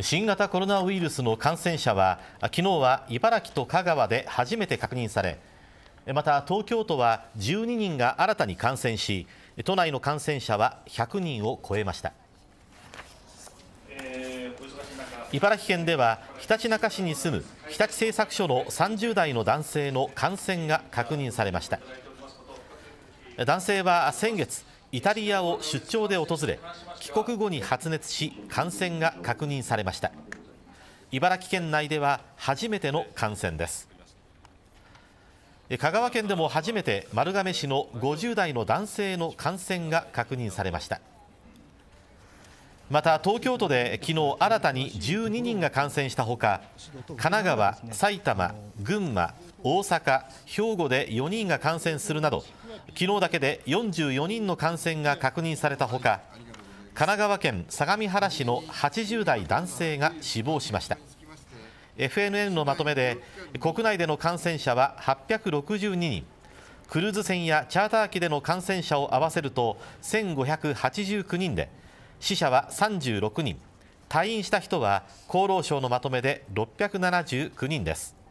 新型コロナウイルスの感染者は昨日は茨城と香川で初めて確認されまた東京都は12人が新たに感染し都内の感染者は100人を超えました茨城県ではひたちなか市に住む日立製作所の30代の男性の感染が確認されました男性は先月イタリアを出張で訪れ帰国後に発熱し感染が確認されました茨城県内では初めての感染です香川県でも初めて丸亀市の50代の男性の感染が確認されましたまた東京都で昨日新たに12人が感染したほか神奈川、埼玉、群馬、大阪、兵庫で4人が感染するなど昨日だけで44人の感染が確認されたほか神奈川県相模原市の80代男性が死亡しました FNN のまとめで国内での感染者は862人クルーズ船やチャーター機での感染者を合わせると1589人で死者は36人退院した人は厚労省のまとめで679人です